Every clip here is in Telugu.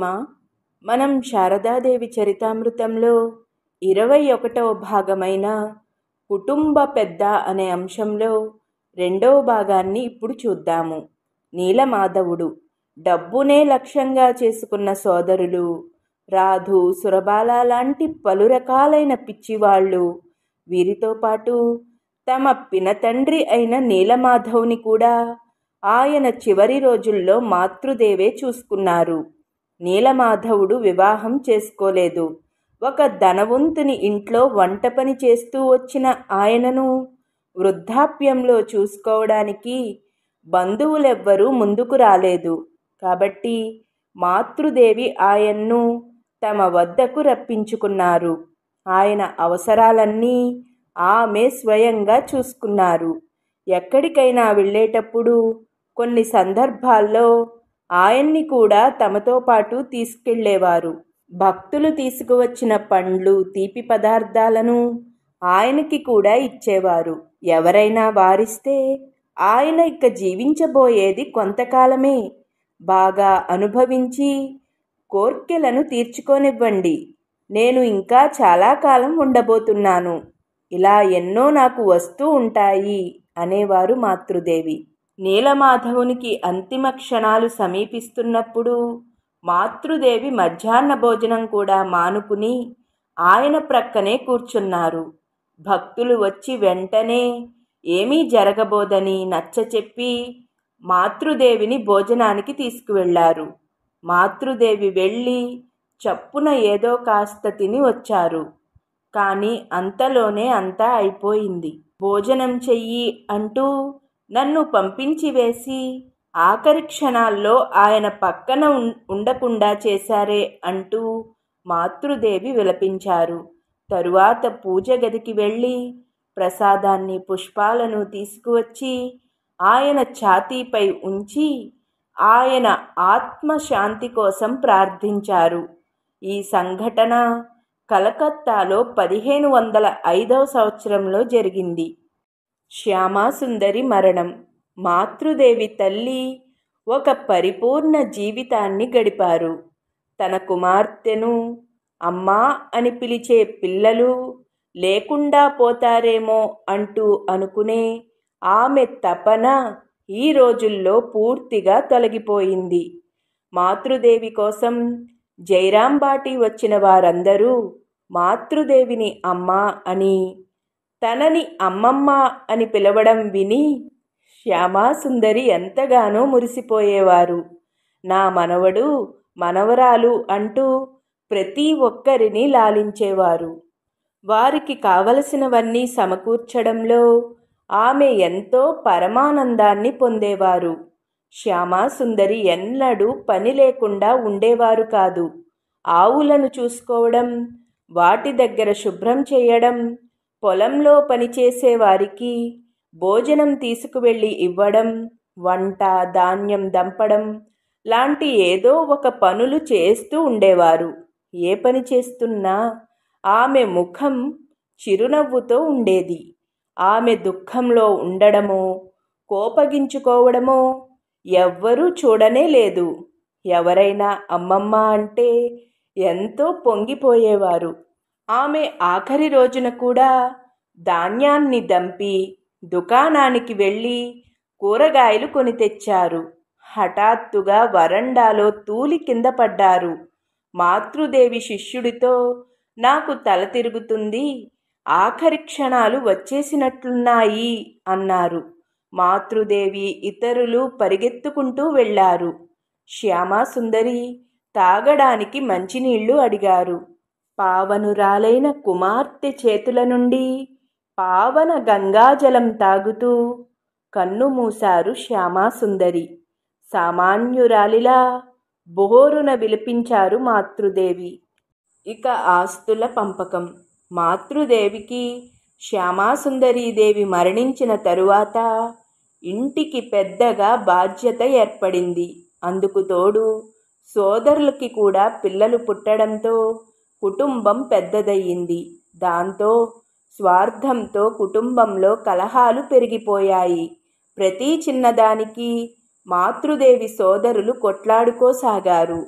మా మనం శారదాదేవి చరితామృతంలో ఇరవై ఒకటవ భాగమైన కుటుంబ పెద్ద అనే అంశంలో రెండవ భాగాన్ని ఇప్పుడు చూద్దాము నీలమాధవుడు డబ్బునే లక్ష్యంగా చేసుకున్న సోదరులు రాధు సురబాల లాంటి పలు రకాలైన పిచ్చివాళ్ళు వీరితో పాటు తమ పినతండ్రి అయిన నీలమాధవుని కూడా ఆయన చివరి రోజుల్లో మాతృదేవే చూసుకున్నారు నీలమాధవుడు వివాహం చేసుకోలేదు ఒక ధనవంతుని ఇంట్లో వంట పని చేస్తూ వచ్చిన ఆయనను వృద్ధాప్యంలో చూసుకోవడానికి బంధువులెవ్వరూ ముందుకు రాలేదు కాబట్టి మాతృదేవి ఆయన్ను తమ వద్దకు రప్పించుకున్నారు ఆయన అవసరాలన్నీ ఆమె స్వయంగా చూసుకున్నారు ఎక్కడికైనా వెళ్ళేటప్పుడు కొన్ని సందర్భాల్లో ఆయన్ని కూడా తమతో పాటు తీసుకెళ్లేవారు భక్తులు తీసుకువచ్చిన పండ్లు తీపి పదార్థాలను ఆయనకి కూడా ఇచ్చేవారు ఎవరైనా వారిస్తే ఆయన ఇక జీవించబోయేది కొంతకాలమే బాగా అనుభవించి కోర్కెలను తీర్చుకోనివ్వండి నేను ఇంకా చాలా కాలం ఉండబోతున్నాను ఇలా ఎన్నో నాకు వస్తూ ఉంటాయి అనేవారు మాతృదేవి నీలమాధవునికి అంతిమ క్షణాలు సమీపిస్తున్నప్పుడు మాతృదేవి మధ్యాహ్న భోజనం కూడా మానుకుని ఆయన ప్రక్కనే కూర్చున్నారు భక్తులు వచ్చి వెంటనే ఏమీ జరగబోదని నచ్చచెప్పి మాతృదేవిని భోజనానికి తీసుకువెళ్లారు మాతృదేవి వెళ్ళి చప్పున ఏదో కాస్త తిని వచ్చారు కానీ అంతలోనే అంతా అయిపోయింది భోజనం చెయ్యి అంటూ నన్ను పంపించివేసి ఆఖరి క్షణాల్లో ఆయన పక్కన ఉండకుండా చేశారే అంటూ మాతృదేవి విలపించారు తరువాత పూజ గదికి వెళ్ళి ప్రసాదాన్ని పుష్పాలను తీసుకువచ్చి ఆయన ఛాతీపై ఉంచి ఆయన ఆత్మశాంతి కోసం ప్రార్థించారు ఈ సంఘటన కలకత్తాలో పదిహేను వందల ఐదవ సంవత్సరంలో జరిగింది శ్యామాసుందరి మరణం మాతృదేవి తల్లి ఒక పరిపూర్ణ జీవితాన్ని గడిపారు తన కుమార్తెను అమ్మా అని పిలిచే పిల్లలు లేకుండా పోతారేమో అంటూ అనుకునే ఆమె తపన ఈ రోజుల్లో పూర్తిగా తొలగిపోయింది మాతృదేవి కోసం జైరాంబాటి వచ్చిన వారందరూ మాతృదేవిని అమ్మా అని తనని అమ్మమ్మ అని పిలవడం విని శ్యామాసుందరి ఎంతగానో మురిసిపోయేవారు నా మనవడు మనవరాలు అంటూ ప్రతి ఒక్కరిని లాలించేవారు వారికి కావలసినవన్నీ సమకూర్చడంలో ఆమె ఎంతో పరమానందాన్ని పొందేవారు శ్యామాసుందరి ఎన్నడూ పని లేకుండా ఉండేవారు కాదు ఆవులను చూసుకోవడం వాటి దగ్గర శుభ్రం చేయడం పొలంలో పనిచేసేవారికి భోజనం తీసుకువెళ్ళి ఇవ్వడం వంట ధాన్యం దంపడం లాంటి ఏదో ఒక పనులు చేస్తూ ఉండేవారు ఏ పని చేస్తున్నా ఆమె ముఖం చిరునవ్వుతో ఉండేది ఆమె దుఃఖంలో ఉండడమో కోపగించుకోవడమో ఎవ్వరూ చూడనే లేదు ఎవరైనా అమ్మమ్మ అంటే ఎంతో పొంగిపోయేవారు ఆమె ఆఖరి రోజున కూడా ధాన్యాన్ని దంపి దుకాణానికి వెళ్ళి కూరగాయలు కొని తెచ్చారు హఠాత్తుగా వరండాలో తూలి కింద పడ్డారు మాతృదేవి శిష్యుడితో నాకు తల తిరుగుతుంది ఆఖరి క్షణాలు వచ్చేసినట్లున్నాయి అన్నారు మాతృదేవి ఇతరులు పరిగెత్తుకుంటూ వెళ్ళారు శ్యామాసుందరి తాగడానికి మంచినీళ్లు అడిగారు పావనురాలైన కుమార్తె చేతుల నుండి పావన గంగాజలం తాగుతూ కన్ను మూశారు శ్యామాసుందరి సామాన్యురాలిలా బోరున విలిపించారు మాతృదేవి ఇక ఆస్తుల పంపకం మాతృదేవికి శ్యామాసుందరీదేవి మరణించిన తరువాత ఇంటికి పెద్దగా బాధ్యత ఏర్పడింది అందుకు తోడు సోదరులకి కూడా పిల్లలు పుట్టడంతో కుటుంబం పెద్దదయ్యింది దాంతో స్వార్థంతో కుటుంబంలో కలహాలు పెరిగిపోయాయి ప్రతి చిన్నదానికి మాతృదేవి సోదరులు కొట్లాడుకోసాగారు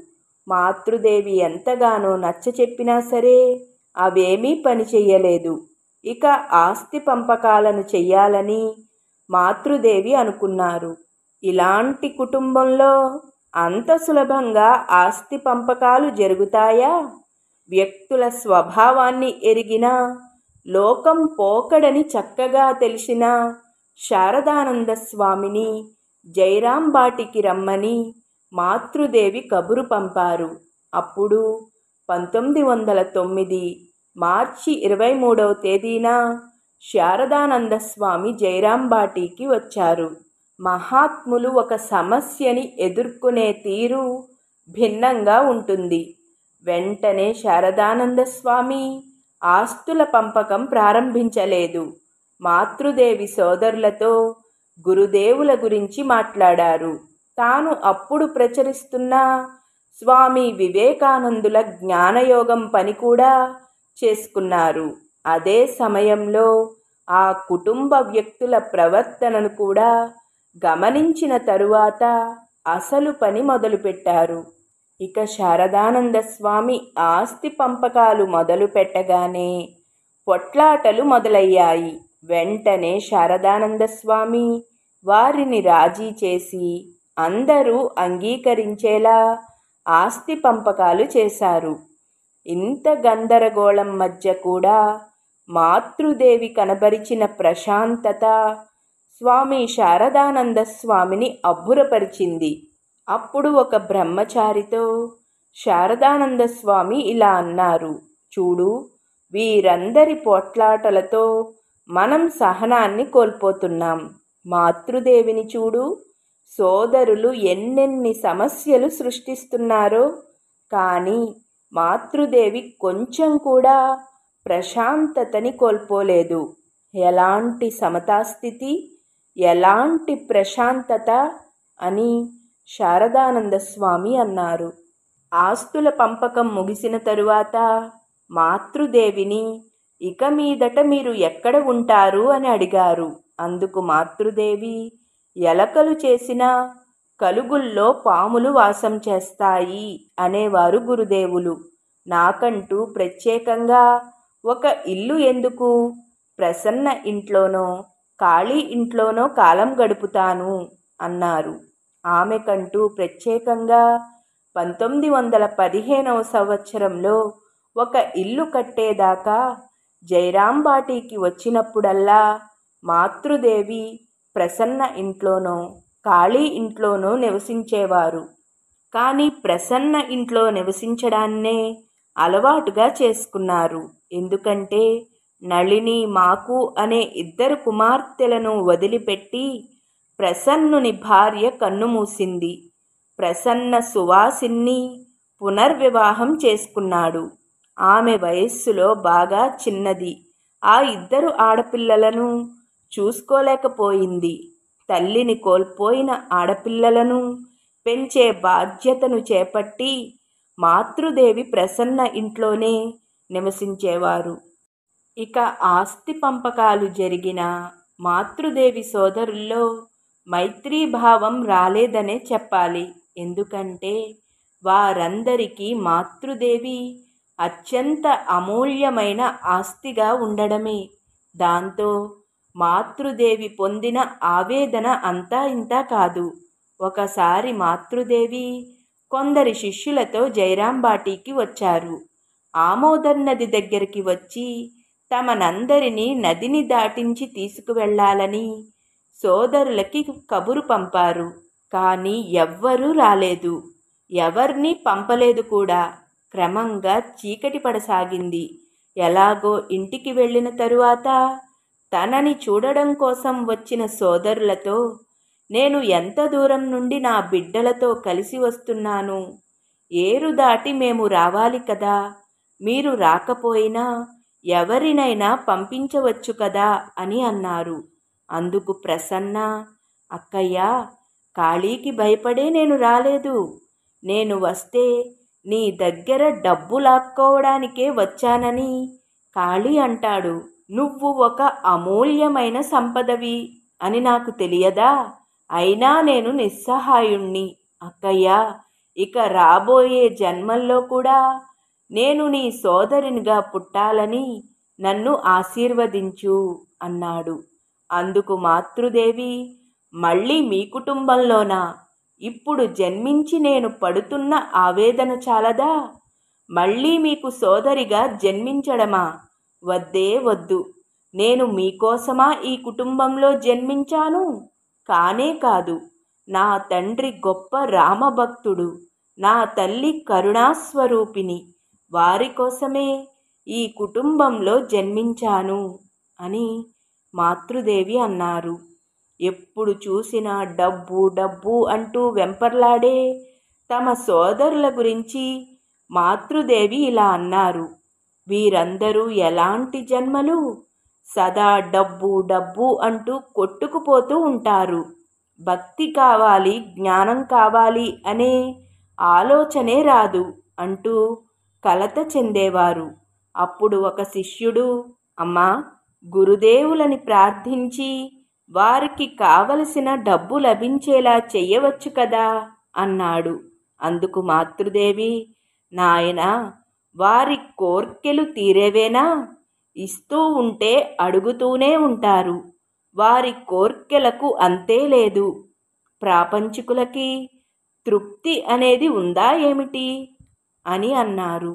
మాతృదేవి ఎంతగానో నచ్చ చెప్పినా సరే అవేమీ పనిచేయలేదు ఇక ఆస్తి పంపకాలను చెయ్యాలని మాతృదేవి అనుకున్నారు ఇలాంటి కుటుంబంలో అంత సులభంగా ఆస్తి పంపకాలు జరుగుతాయా వ్యక్తుల స్వభావాన్ని ఎరిగినా లోకం పోకడని చక్కగా తెలిసిన శారదానంద స్వామిని జైరాంబాటికి రమ్మని మాతృదేవి కబురు పంపారు అప్పుడు పంతొమ్మిది వందల తొమ్మిది మార్చి ఇరవై మూడవ తేదీన శారదానంద స్వామి జైరాంబాటికి వచ్చారు మహాత్ములు ఒక సమస్యని ఎదుర్కొనే తీరు భిన్నంగా ఉంటుంది వెంటనే శారదానంద స్వామి ఆస్తుల పంపకం ప్రారంభించలేదు మాతృదేవి సోదరులతో గురుదేవుల గురించి మాట్లాడారు తాను అప్పుడు ప్రచరిస్తున్న స్వామి వివేకానందుల జ్ఞానయోగం పని కూడా చేసుకున్నారు అదే సమయంలో ఆ కుటుంబ వ్యక్తుల ప్రవర్తనను కూడా గమనించిన తరువాత అసలు పని మొదలుపెట్టారు ఇక శారదానంద స్వామి ఆస్తి పంపకాలు మొదలు పెట్టగానే పొట్లాటలు మొదలయ్యాయి వెంటనే శారదానంద స్వామి వారిని రాజీ చేసి అందరూ అంగీకరించేలా ఆస్తి పంపకాలు చేశారు ఇంత గందరగోళం మధ్య కూడా మాతృదేవి కనబరిచిన ప్రశాంతత స్వామి శారదానంద స్వామిని అబ్బురపరిచింది అప్పుడు ఒక బ్రహ్మచారితో శారదానంద స్వామి ఇలా అన్నారు చూడు వీరందరి పోట్లాటలతో మనం సహనాన్ని కోల్పోతున్నాం మాతృదేవిని చూడు సోదరులు ఎన్నెన్ని సమస్యలు సృష్టిస్తున్నారో కానీ మాతృదేవి కొంచెం కూడా ప్రశాంతతని కోల్పోలేదు ఎలాంటి సమతాస్థితి ఎలాంటి ప్రశాంతత అని శారదానంద స్వామి అన్నారు ఆస్తుల పంపకం ముగిసిన తరువాత మాతృదేవిని ఇక మీదట మీరు ఎక్కడ ఉంటారు అని అడిగారు అందుకు మాతృదేవి ఎలకలు చేసిన కలుగుల్లో పాములు వాసం చేస్తాయి అనేవారు గురుదేవులు నాకంటూ ప్రత్యేకంగా ఒక ఇల్లు ఎందుకు ప్రసన్న ఇంట్లోనో ఖాళీ ఇంట్లోనో కాలం గడుపుతాను అన్నారు ఆమెకంటూ ప్రత్యేకంగా పంతొమ్మిది వందల పదిహేనవ సంవత్సరంలో ఒక ఇల్లు కట్టేదాకా జయరాంబాటికి వచ్చినప్పుడల్లా మాతృదేవి ప్రసన్న ఇంట్లోనో ఖాళీ ఇంట్లోనో నివసించేవారు కానీ ప్రసన్న ఇంట్లో నివసించడాన్నే అలవాటుగా చేసుకున్నారు ఎందుకంటే నళిని మాకు అనే ఇద్దరు కుమార్తెలను వదిలిపెట్టి ప్రసన్నుని భార్య కన్నుమూసింది ప్రసన్న సువాసిన్ని పునర్వివాహం చేసుకున్నాడు ఆమె వయస్సులో బాగా చిన్నది ఆ ఇద్దరు ఆడపిల్లలను చూసుకోలేకపోయింది తల్లిని కోల్పోయిన ఆడపిల్లలను పెంచే బాధ్యతను చేపట్టి మాతృదేవి ప్రసన్న ఇంట్లోనే నివసించేవారు ఇక ఆస్తి పంపకాలు జరిగిన మాతృదేవి సోదరుల్లో మైత్రీభావం రాలేదనే చెప్పాలి ఎందుకంటే వారందరికీ మాతృదేవి అత్యంత అమూల్యమైన ఆస్తిగా ఉండడమే దాంతో మాతృదేవి పొందిన ఆవేదన అంతా ఇంతా కాదు ఒకసారి మాతృదేవి కొందరి శిష్యులతో జైరాంబాటికి వచ్చారు ఆమోదర్ నది దగ్గరికి వచ్చి తమనందరినీ నదిని దాటించి తీసుకువెళ్లాలని సోదరులకి కబురు పంపారు కానీ ఎవ్వరూ రాలేదు ఎవర్నీ పంపలేదు కూడా క్రమంగా చీకటి పడసాగింది ఎలాగో ఇంటికి వెళ్ళిన తరువాత తనని చూడడం కోసం వచ్చిన సోదరులతో నేను ఎంత దూరం నుండి నా బిడ్డలతో కలిసి వస్తున్నాను ఏరు దాటి మేము రావాలి కదా మీరు రాకపోయినా ఎవరినైనా పంపించవచ్చు కదా అని అన్నారు అందుకు ప్రసన్న అక్కయ్యా ఖాళీకి భయపడే నేను రాలేదు నేను వస్తే నీ దగ్గర డబ్బు లాక్కోవడానికే వచ్చానని ఖాళీ అంటాడు నువ్వు ఒక అమూల్యమైన సంపదవి అని నాకు తెలియదా అయినా నేను నిస్సహాయుణ్ణి అక్కయ్యా ఇక రాబోయే జన్మల్లో కూడా నేను నీ సోదరినిగా పుట్టాలని నన్ను ఆశీర్వదించు అన్నాడు అందుకు మాతృదేవి మళ్ళీ మీ కుటుంబంలోనా ఇప్పుడు జన్మించి నేను పడుతున్న ఆవేదన చాలదా మళ్ళీ మీకు సోదరిగా జన్మించడమా వద్దే వద్దు నేను మీకోసమా ఈ కుటుంబంలో జన్మించాను కానే కాదు నా తండ్రి గొప్ప రామభక్తుడు నా తల్లి కరుణాస్వరూపిణి వారి కోసమే ఈ కుటుంబంలో జన్మించాను అని మాతృదేవి అన్నారు ఎప్పుడు చూసినా డబ్బు డబ్బు అంటూ వెంపర్లాడే తమ సోదరుల గురించి మాతృదేవి ఇలా అన్నారు వీరందరూ ఎలాంటి జన్మలు సదా డబ్బు డబ్బు అంటూ కొట్టుకుపోతూ ఉంటారు భక్తి కావాలి జ్ఞానం కావాలి అనే ఆలోచనే రాదు అంటూ కలత చెందేవారు అప్పుడు ఒక శిష్యుడు అమ్మా గురుదేవులని ప్రార్థించి వారికి కావలసిన డబ్బు లభించేలా చేయవచ్చు కదా అన్నాడు అందుకు మాతృదేవి నాయన వారి కోర్కెలు తీరేవేనా ఇస్తూ ఉంటే అడుగుతూనే ఉంటారు వారి కోర్కెలకు అంతే లేదు ప్రాపంచికులకి తృప్తి అనేది ఉందా ఏమిటి అని అన్నారు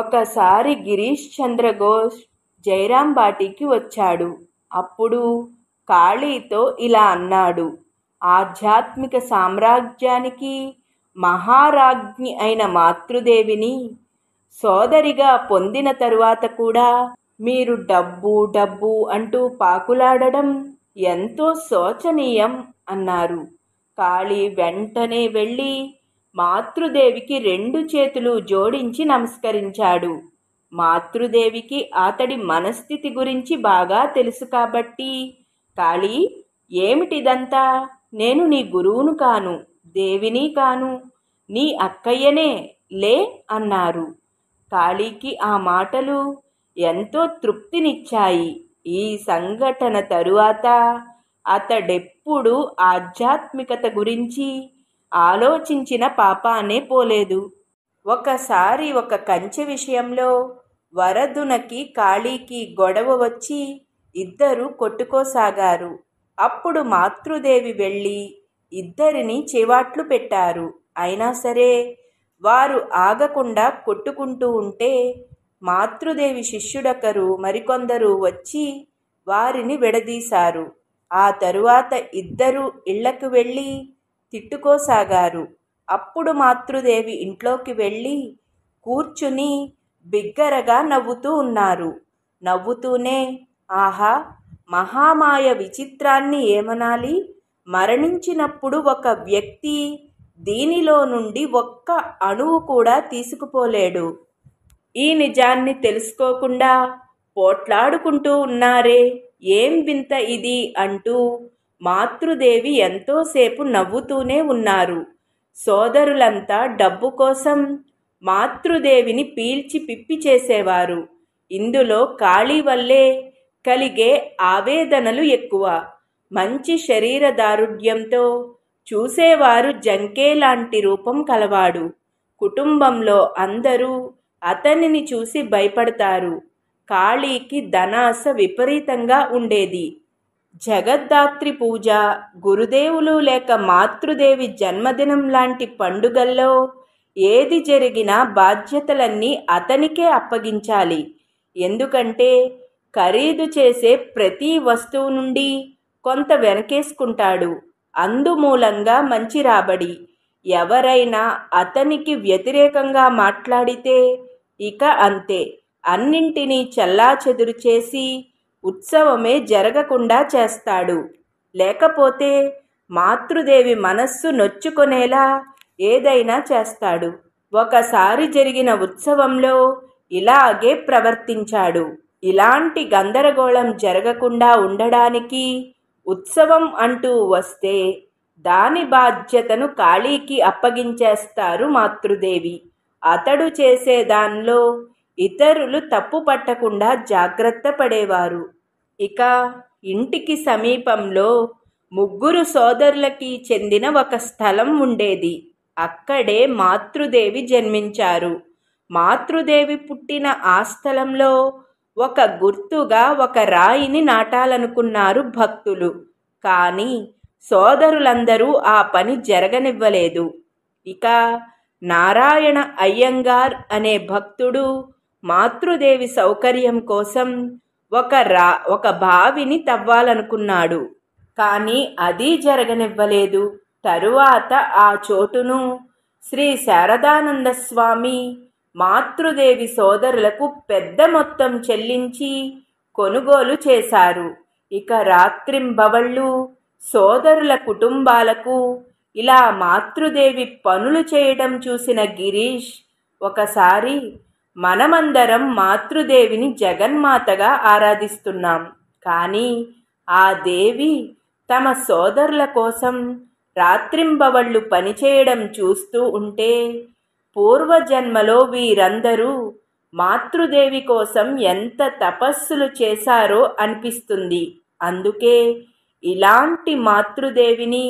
ఒకసారి గిరీష్ చంద్రఘోష్ జయరాం బాటికి వచ్చాడు అప్పుడు కాళీతో ఇలా అన్నాడు ఆధ్యాత్మిక సామ్రాజ్యానికి మహారాజ్ఞి అయిన మాతృదేవిని సోదరిగా పొందిన తరువాత కూడా మీరు డబ్బు డబ్బు అంటూ పాకులాడడం ఎంతో శోచనీయం అన్నారు కాళీ వెంటనే వెళ్ళి మాతృదేవికి రెండు చేతులు జోడించి నమస్కరించాడు మాతృదేవికి అతడి మనస్థితి గురించి బాగా తెలుసు కాబట్టి కాళీ ఏమిటిదంతా నేను నీ గురువును కాను దేవిని కాను నీ అక్కయ్యనే లే అన్నారు కాళీకి ఆ మాటలు ఎంతో తృప్తినిచ్చాయి ఈ సంఘటన తరువాత అతడెప్పుడు ఆధ్యాత్మికత గురించి ఆలోచించిన పాపానే పోలేదు ఒకసారి ఒక కంచె విషయంలో వరదునకి కాళీకి గొడవ వచ్చి ఇద్దరూ కొట్టుకోసాగారు అప్పుడు మాతృదేవి వెళ్ళి ఇద్దరిని చెవాట్లు పెట్టారు అయినా సరే వారు ఆగకుండా కొట్టుకుంటూ ఉంటే మాతృదేవి శిష్యుడొకరు మరికొందరు వచ్చి వారిని విడదీశారు ఆ తరువాత ఇద్దరు ఇళ్లకు వెళ్ళి తిట్టుకోసాగారు అప్పుడు మాతృదేవి ఇంట్లోకి వెళ్ళి కూర్చుని బిగ్గరగా నవ్వుతూ ఉన్నారు నవ్వుతూనే ఆహా మహామాయ విచిత్రాన్ని ఏమనాలి మరణించినప్పుడు ఒక వ్యక్తి దీనిలో నుండి ఒక్క అణువు కూడా తీసుకుపోలేడు ఈ నిజాన్ని తెలుసుకోకుండా పోట్లాడుకుంటూ ఉన్నారే ఏం వింత ఇది అంటూ మాతృదేవి ఎంతోసేపు నవ్వుతూనే ఉన్నారు సోదరులంతా డబ్బు కోసం మాతృదేవిని పీల్చి పిప్పి చేసేవారు ఇందులో కాళీ వల్లే కలిగే ఆవేదనలు ఎక్కువ మంచి శరీర దారుఢ్యంతో చూసేవారు జంకే లాంటి రూపం కలవాడు కుటుంబంలో అందరూ అతనిని చూసి భయపడతారు కాళీకి ధనాస విపరీతంగా ఉండేది జగద్ధాత్రి పూజ గురుదేవులు లేక మాతృదేవి జన్మదినం లాంటి పండుగల్లో ఏది జరిగినా బాధ్యతలన్నీ అతనికే అప్పగించాలి ఎందుకంటే ఖరీదు చేసే ప్రతి వస్తువు నుండి కొంత వెనకేసుకుంటాడు అందుమూలంగా మంచి రాబడి ఎవరైనా అతనికి వ్యతిరేకంగా మాట్లాడితే ఇక అంతే అన్నింటినీ చెల్లాచెదురు చేసి ఉత్సవమే జరగకుండా చేస్తాడు లేకపోతే మాతృదేవి మనస్సు నొచ్చుకొనేలా ఏదైనా చేస్తాడు ఒకసారి జరిగిన ఉత్సవంలో ఇలాగే ప్రవర్తించాడు ఇలాంటి గందరగోళం జరగకుండా ఉండడానికి ఉత్సవం అంటూ వస్తే దాని బాధ్యతను కాళీకి అప్పగించేస్తారు మాతృదేవి అతడు చేసేదానిలో ఇతరులు తప్పు పట్టకుండా జాగ్రత్త పడేవారు ఇక ఇంటికి సమీపంలో ముగ్గురు సోదరులకి చెందిన ఒక స్థలం ఉండేది అక్కడే మాతృదేవి జన్మించారు మాతృదేవి పుట్టిన ఆ స్థలంలో ఒక గుర్తుగా ఒక రాయిని నాటాలనుకున్నారు భక్తులు కానీ సోదరులందరూ ఆ పని జరగనివ్వలేదు ఇక నారాయణ అయ్యంగార్ అనే భక్తుడు మాతృదేవి సౌకర్యం కోసం ఒక రా ఒక బావిని తవ్వాలనుకున్నాడు కానీ అది జరగనివ్వలేదు తరువాత ఆ చోటును శ్రీ శారదానంద స్వామి మాతృదేవి సోదరులకు పెద్ద మొత్తం చెల్లించి కొనుగోలు చేశారు ఇక రాత్రింబవళ్ళు సోదరుల కుటుంబాలకు ఇలా మాతృదేవి పనులు చేయడం చూసిన గిరీష్ ఒకసారి మనమందరం మాతృదేవిని జగన్మాతగా ఆరాధిస్తున్నాం కానీ ఆ దేవి తమ సోదరుల కోసం రాత్రింబవళ్ళు పనిచేయడం చూస్తూ ఉంటే పూర్వజన్మలో వీరందరూ మాతృదేవి కోసం ఎంత తపస్సులు చేశారో అనిపిస్తుంది అందుకే ఇలాంటి మాతృదేవిని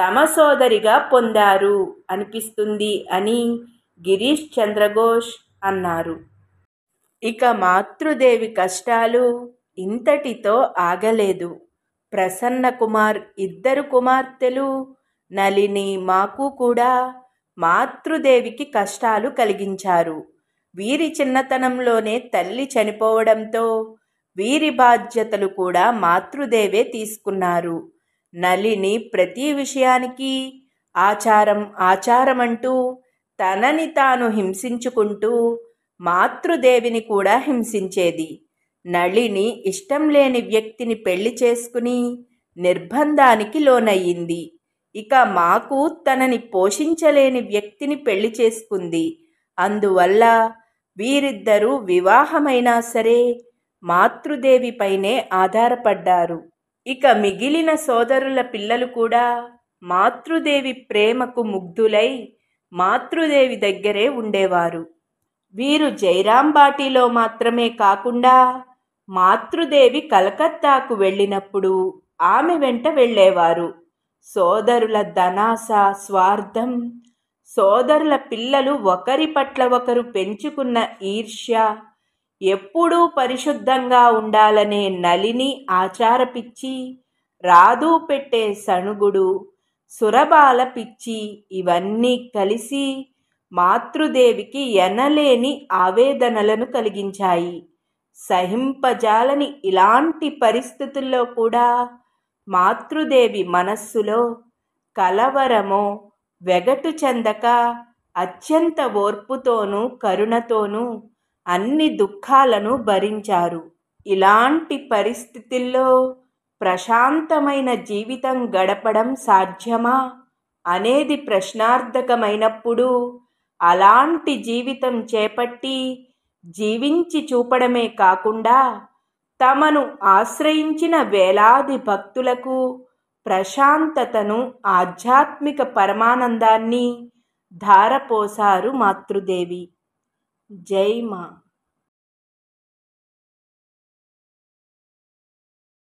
తమ సోదరిగా పొందారు అనిపిస్తుంది అని గిరీష్ చంద్రఘోష్ అన్నారు ఇక మాతృదేవి కష్టాలు ఇంతటితో ఆగలేదు ప్రసన్న కుమార్ ఇద్దరు కుమార్తెలు నలిని మాకు కూడా మాతృదేవికి కష్టాలు కలిగించారు వీరి చిన్నతనంలోనే తల్లి చనిపోవడంతో వీరి బాధ్యతలు కూడా మాతృదేవే తీసుకున్నారు నలిని ప్రతి విషయానికి ఆచారం ఆచారం అంటూ తనని తాను హింసించుకుంటూ మాతృదేవిని కూడా హింసించేది నళిని ఇష్టం లేని వ్యక్తిని పెళ్లి చేసుకుని నిర్బంధానికి లోనయ్యింది ఇక మాకు తనని పోషించలేని వ్యక్తిని పెళ్లి చేసుకుంది అందువల్ల వీరిద్దరూ వివాహమైనా సరే మాతృదేవిపైనే ఆధారపడ్డారు ఇక మిగిలిన సోదరుల పిల్లలు కూడా మాతృదేవి ప్రేమకు ముగ్ధులై మాతృదేవి దగ్గరే ఉండేవారు వీరు జైరాంబాటిలో మాత్రమే కాకుండా మాతృదేవి కలకత్తాకు వెళ్ళినప్పుడు ఆమె వెంట వెళ్ళేవారు సోదరుల ధనాస స్వార్థం సోదరుల పిల్లలు ఒకరి పట్ల ఒకరు పెంచుకున్న ఈర్ష్య ఎప్పుడూ పరిశుద్ధంగా ఉండాలనే నలిని ఆచారపిచ్చి రాదు పెట్టే సణుగుడు సురబాల పిచ్చి ఇవన్నీ కలిసి మాతృదేవికి ఎనలేని ఆవేదనలను కలిగించాయి సహింపజాలని ఇలాంటి పరిస్థితుల్లో కూడా మాతృదేవి మనస్సులో కలవరమో వెగటు చెందక అత్యంత ఓర్పుతోనూ కరుణతోనూ అన్ని దుఃఖాలను భరించారు ఇలాంటి పరిస్థితుల్లో ప్రశాంతమైన జీవితం గడపడం సాధ్యమా అనేది ప్రశ్నార్థకమైనప్పుడు అలాంటి జీవితం చేపట్టి జీవించి చూపడమే కాకుండా తమను ఆశ్రయించిన వేలాది భక్తులకు ప్రశాంతతను ఆధ్యాత్మిక పరమానందాన్ని ధారపోసారు మాతృదేవి జై మా